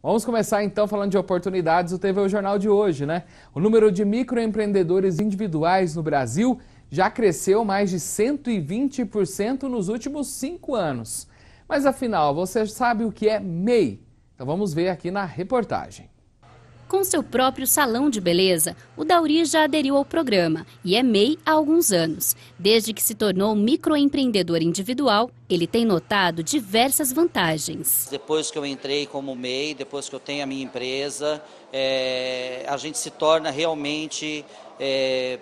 Vamos começar então falando de oportunidades O TV é o Jornal de hoje, né? O número de microempreendedores individuais no Brasil já cresceu mais de 120% nos últimos cinco anos. Mas afinal, você sabe o que é MEI? Então vamos ver aqui na reportagem. Com seu próprio salão de beleza, o Dauri já aderiu ao programa e é MEI há alguns anos. Desde que se tornou microempreendedor individual, ele tem notado diversas vantagens. Depois que eu entrei como MEI, depois que eu tenho a minha empresa, é, a gente se torna realmente, é,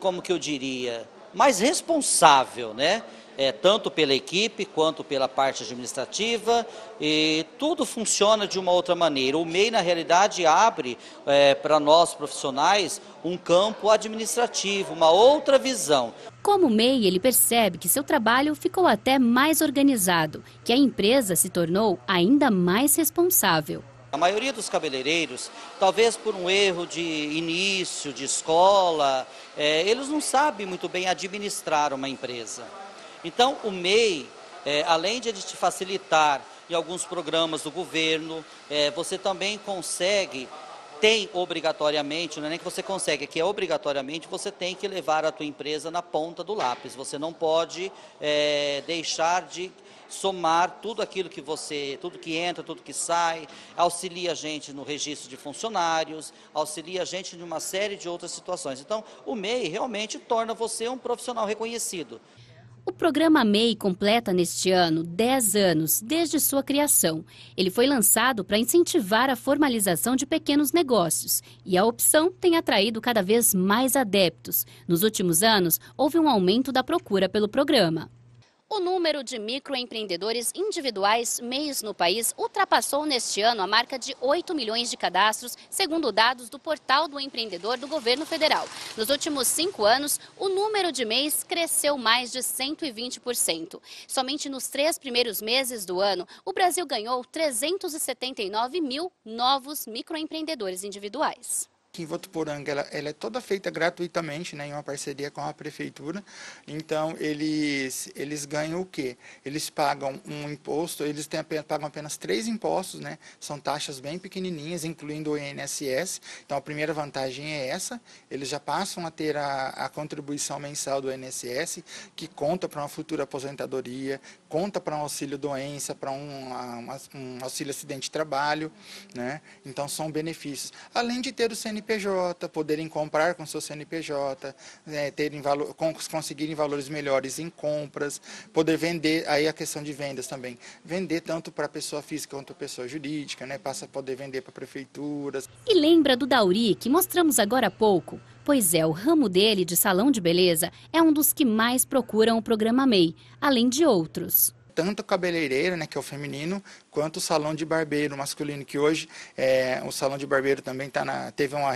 como que eu diria, mais responsável, né? é, tanto pela equipe quanto pela parte administrativa, e tudo funciona de uma outra maneira. O MEI, na realidade, abre é, para nós profissionais um campo administrativo, uma outra visão. Como MEI, ele percebe que seu trabalho ficou até mais organizado, que a empresa se tornou ainda mais responsável. A maioria dos cabeleireiros, talvez por um erro de início, de escola, é, eles não sabem muito bem administrar uma empresa. Então, o MEI, é, além de te facilitar em alguns programas do governo, é, você também consegue tem obrigatoriamente, não é nem que você consegue, é que é obrigatoriamente, você tem que levar a tua empresa na ponta do lápis. Você não pode é, deixar de somar tudo aquilo que você, tudo que entra, tudo que sai, auxilia a gente no registro de funcionários, auxilia a gente em uma série de outras situações. Então, o MEI realmente torna você um profissional reconhecido. O programa MEI completa neste ano 10 anos desde sua criação. Ele foi lançado para incentivar a formalização de pequenos negócios e a opção tem atraído cada vez mais adeptos. Nos últimos anos, houve um aumento da procura pelo programa. O número de microempreendedores individuais meios no país ultrapassou neste ano a marca de 8 milhões de cadastros, segundo dados do Portal do Empreendedor do Governo Federal. Nos últimos cinco anos, o número de MEIs cresceu mais de 120%. Somente nos três primeiros meses do ano, o Brasil ganhou 379 mil novos microempreendedores individuais aqui em Votuporanga ela, ela, é toda feita gratuitamente, né, em uma parceria com a prefeitura. Então eles eles ganham o quê? Eles pagam um imposto, eles têm, pagam apenas três impostos, né? São taxas bem pequenininhas, incluindo o INSS. Então a primeira vantagem é essa, eles já passam a ter a, a contribuição mensal do INSS, que conta para uma futura aposentadoria, conta para um auxílio doença, para um, um, auxílio acidente de trabalho, né? Então são benefícios. Além de ter o CN CNPJ, poderem comprar com seu CNPJ, né, terem valor, conseguirem valores melhores em compras, poder vender, aí a questão de vendas também, vender tanto para pessoa física quanto pessoa jurídica, né, passa a poder vender para prefeituras. E lembra do Dauri, que mostramos agora há pouco? Pois é, o ramo dele de salão de beleza é um dos que mais procuram o programa MEI, além de outros tanto cabeleireira, né, que é o feminino, quanto o salão de barbeiro masculino, que hoje é, o salão de barbeiro também tá na, teve uma,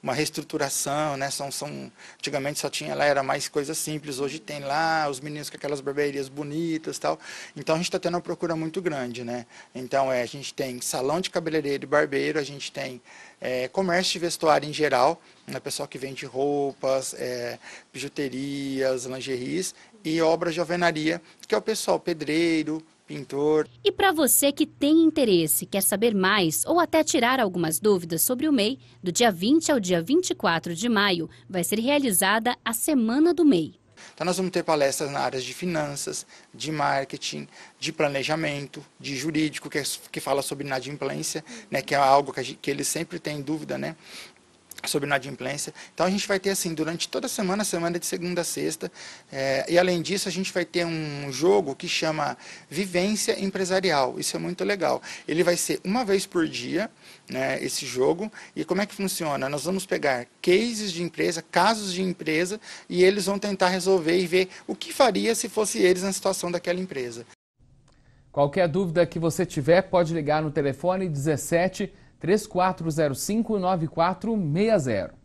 uma reestruturação, né? São, são, antigamente só tinha lá, era mais coisa simples, hoje tem lá os meninos com aquelas barbearias bonitas tal. Então a gente está tendo uma procura muito grande, né? Então é, a gente tem salão de cabeleireiro e barbeiro, a gente tem é, comércio de vestuário em geral, né? pessoal que vende roupas, é, bijuterias, lingeries, e obras de alvenaria, que é o pessoal pedreiro, pintor. E para você que tem interesse, quer saber mais ou até tirar algumas dúvidas sobre o MEI, do dia 20 ao dia 24 de maio vai ser realizada a Semana do MEI. Então nós vamos ter palestras na área de finanças, de marketing, de planejamento, de jurídico, que, é, que fala sobre inadimplência, né, que é algo que, gente, que eles sempre têm dúvida, né? sobre inadimplência. Então a gente vai ter assim durante toda a semana, semana de segunda a sexta, é, e além disso a gente vai ter um jogo que chama Vivência Empresarial. Isso é muito legal. Ele vai ser uma vez por dia, né, esse jogo. E como é que funciona? Nós vamos pegar cases de empresa, casos de empresa, e eles vão tentar resolver e ver o que faria se fosse eles na situação daquela empresa. Qualquer dúvida que você tiver, pode ligar no telefone 17 3405 9460.